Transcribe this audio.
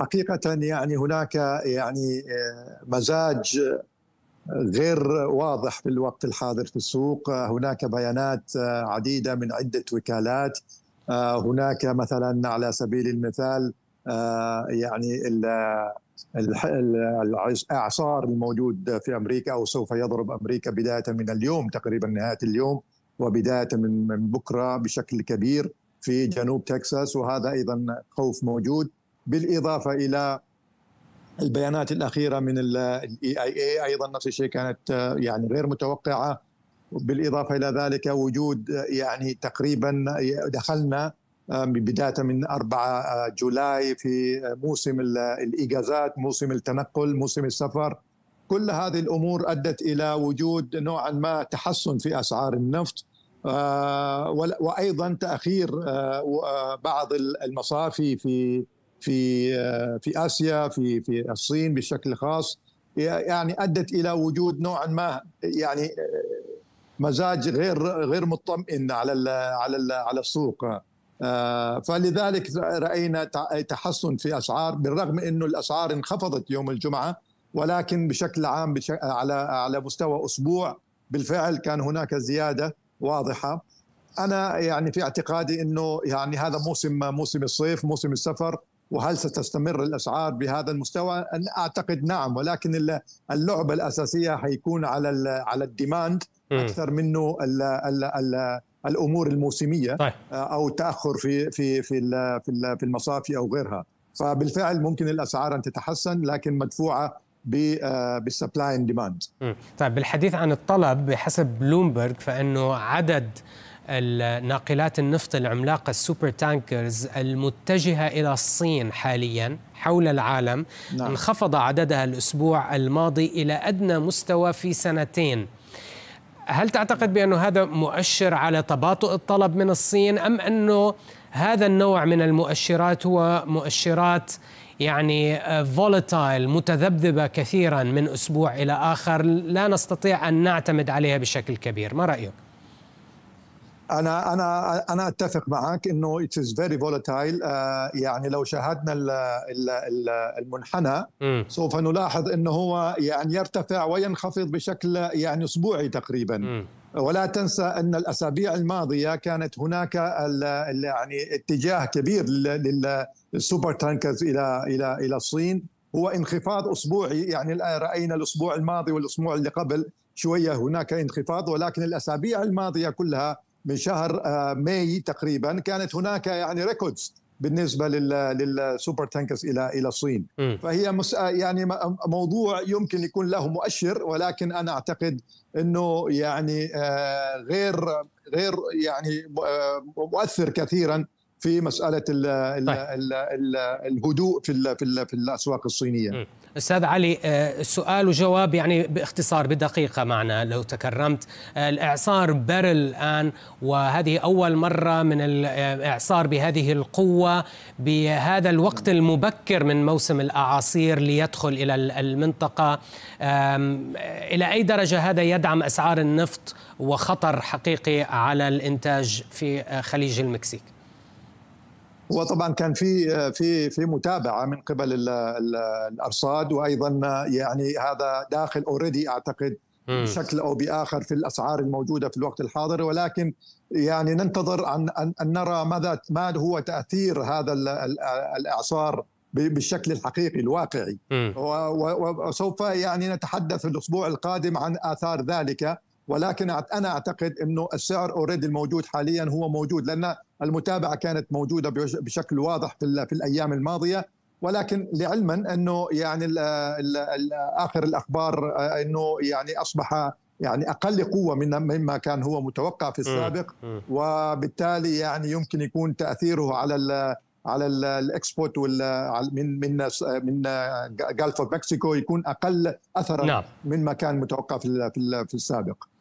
حقيقه يعني هناك يعني آه، مزاج غير واضح في الوقت الحاضر في السوق هناك بيانات آه، عديده من عده وكالات آه، هناك مثلا على سبيل المثال يعني الاعصار الموجود في امريكا او سوف يضرب امريكا بدايه من اليوم تقريبا نهايه اليوم وبدايه من بكره بشكل كبير في جنوب تكساس وهذا ايضا خوف موجود بالاضافه الى البيانات الاخيره من الاي اي اي ايضا نفس الشيء كانت آه، يعني غير متوقعه بالاضافه الى ذلك وجود آه، يعني تقريبا آه، دخلنا بدايه من 4 جولاي في موسم الاجازات، موسم التنقل، موسم السفر، كل هذه الامور ادت الى وجود نوعا ما تحسن في اسعار النفط وايضا تاخير بعض المصافي في في آه، في اسيا في في الصين بشكل خاص يعني ادت الى وجود نوعا ما يعني آه، مزاج غير غير مطمئن على الـ على الـ على السوق آه، فلذلك راينا تحسن في اسعار بالرغم انه الاسعار انخفضت يوم الجمعه ولكن بشكل عام على على مستوى اسبوع بالفعل كان هناك زياده واضحه انا يعني في اعتقادي انه يعني هذا موسم موسم الصيف موسم السفر وهل ستستمر الاسعار بهذا المستوى؟ اعتقد نعم ولكن اللعبه الاساسيه حيكون على على الديماند اكثر منه الـ الـ الـ الامور الموسميه طيب. او تاخر في في في في, في المصافي او غيرها فبالفعل ممكن الاسعار ان تتحسن لكن مدفوعه بالسبلاي اند ديماند طيب بالحديث عن الطلب بحسب بلومبرج فانه عدد ناقلات النفط العملاقة السوبر تانكرز المتجهة إلى الصين حاليا حول العالم نعم. انخفض عددها الأسبوع الماضي إلى أدنى مستوى في سنتين هل تعتقد بأن هذا مؤشر على تباطؤ الطلب من الصين أم أنه هذا النوع من المؤشرات هو مؤشرات يعني فولاتايل متذبذبة كثيرا من أسبوع إلى آخر لا نستطيع أن نعتمد عليها بشكل كبير ما رأيك؟ انا انا انا اتفق معك انه اتس فيري فولاتايل يعني لو شاهدنا الـ الـ الـ المنحنى م. سوف نلاحظ انه هو يعني يرتفع وينخفض بشكل يعني اسبوعي تقريبا م. ولا تنسى ان الاسابيع الماضيه كانت هناك الـ الـ يعني اتجاه كبير للسوبر تانكرز الى الى الى الصين هو انخفاض اسبوعي يعني راينا الاسبوع الماضي والاسبوع اللي قبل شويه هناك انخفاض ولكن الاسابيع الماضيه كلها من شهر آه، ماي تقريبا كانت هناك يعني ريكوردز بالنسبه للسوبر تانكس الى الى الصين آه، يعني م. فهي يعني موضوع يمكن يكون له مؤشر ولكن انا اعتقد انه يعني آه، غير غير يعني مؤثر كثيرا في مساله ال ال الـ طيب. الهدوء في الـ في, الـ في الاسواق الصينيه استاذ علي آه، سؤال وجواب يعني باختصار بدقيقه معنا لو تكرمت آه، الاعصار بارل الان وهذه اول مره من الاعصار آه، بهذه القوه بهذا الوقت المبكر من موسم الاعاصير ليدخل الى المنطقه الى اي درجه هذا يدعم اسعار النفط وخطر حقيقي على الانتاج في خليج المكسيك وطبعا كان في في في متابعه من قبل الارصاد وايضا يعني هذا داخل اوريدي اعتقد بشكل او باخر في الاسعار الموجوده في الوقت الحاضر ولكن يعني ننتظر ان ان نرى ماذا ما هو تاثير هذا الاعصار بالشكل الحقيقي الواقعي وسوف يعني نتحدث الاسبوع القادم عن اثار ذلك ولكن انا اعتقد انه السعر اوريدي الموجود حاليا هو موجود لان المتابعه كانت موجوده بشكل واضح في, في الايام الماضيه ولكن لعلما انه يعني اخر الاخبار آه، انه يعني اصبح يعني اقل قوه من مما كان هو متوقع في السابق وبالتالي يعني يمكن يكون تاثيره على الـ على الاكسبورت من من من جلف اوف مكسيكو يكون اقل اثرا نعم. مما كان متوقع في في السابق